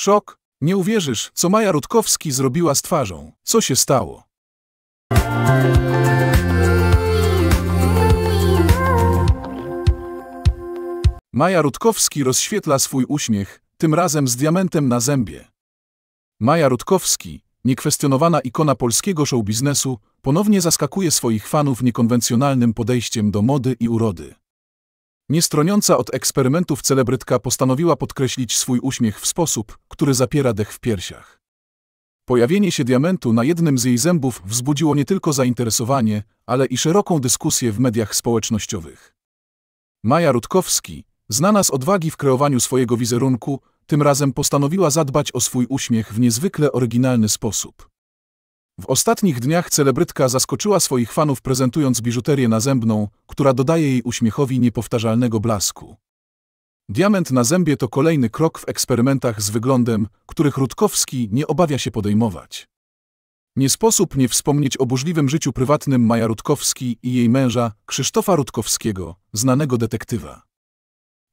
Szok. Nie uwierzysz, co Maja Rutkowski zrobiła z twarzą. Co się stało? Maja Rutkowski rozświetla swój uśmiech, tym razem z diamentem na zębie. Maja Rutkowski, niekwestionowana ikona polskiego showbiznesu, ponownie zaskakuje swoich fanów niekonwencjonalnym podejściem do mody i urody. Niestroniąca od eksperymentów celebrytka postanowiła podkreślić swój uśmiech w sposób, który zapiera dech w piersiach. Pojawienie się diamentu na jednym z jej zębów wzbudziło nie tylko zainteresowanie, ale i szeroką dyskusję w mediach społecznościowych. Maja Rutkowski, znana z odwagi w kreowaniu swojego wizerunku, tym razem postanowiła zadbać o swój uśmiech w niezwykle oryginalny sposób. W ostatnich dniach celebrytka zaskoczyła swoich fanów prezentując biżuterię nazębną, która dodaje jej uśmiechowi niepowtarzalnego blasku. Diament na zębie to kolejny krok w eksperymentach z wyglądem, których Rutkowski nie obawia się podejmować. Nie sposób nie wspomnieć o burzliwym życiu prywatnym Maja Rutkowski i jej męża, Krzysztofa Rutkowskiego, znanego detektywa.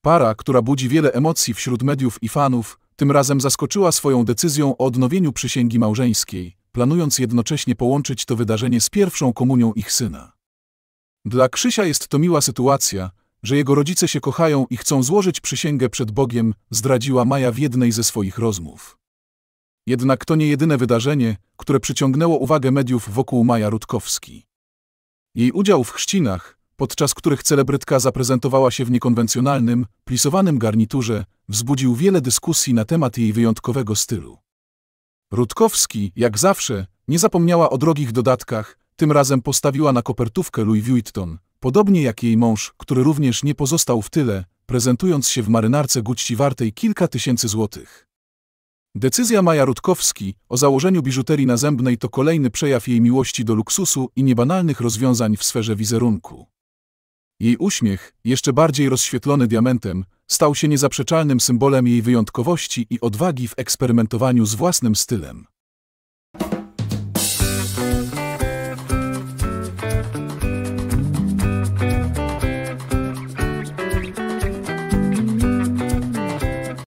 Para, która budzi wiele emocji wśród mediów i fanów, tym razem zaskoczyła swoją decyzją o odnowieniu przysięgi małżeńskiej, planując jednocześnie połączyć to wydarzenie z pierwszą komunią ich syna. Dla Krzysia jest to miła sytuacja, że jego rodzice się kochają i chcą złożyć przysięgę przed Bogiem, zdradziła Maja w jednej ze swoich rozmów. Jednak to nie jedyne wydarzenie, które przyciągnęło uwagę mediów wokół Maja Rutkowski. Jej udział w chrzcinach, podczas których celebrytka zaprezentowała się w niekonwencjonalnym, plisowanym garniturze, wzbudził wiele dyskusji na temat jej wyjątkowego stylu. Rutkowski, jak zawsze, nie zapomniała o drogich dodatkach, tym razem postawiła na kopertówkę Louis Vuitton, podobnie jak jej mąż, który również nie pozostał w tyle, prezentując się w marynarce Gucci wartej kilka tysięcy złotych. Decyzja Maja Rutkowski o założeniu biżuterii nazębnej to kolejny przejaw jej miłości do luksusu i niebanalnych rozwiązań w sferze wizerunku. Jej uśmiech, jeszcze bardziej rozświetlony diamentem, stał się niezaprzeczalnym symbolem jej wyjątkowości i odwagi w eksperymentowaniu z własnym stylem.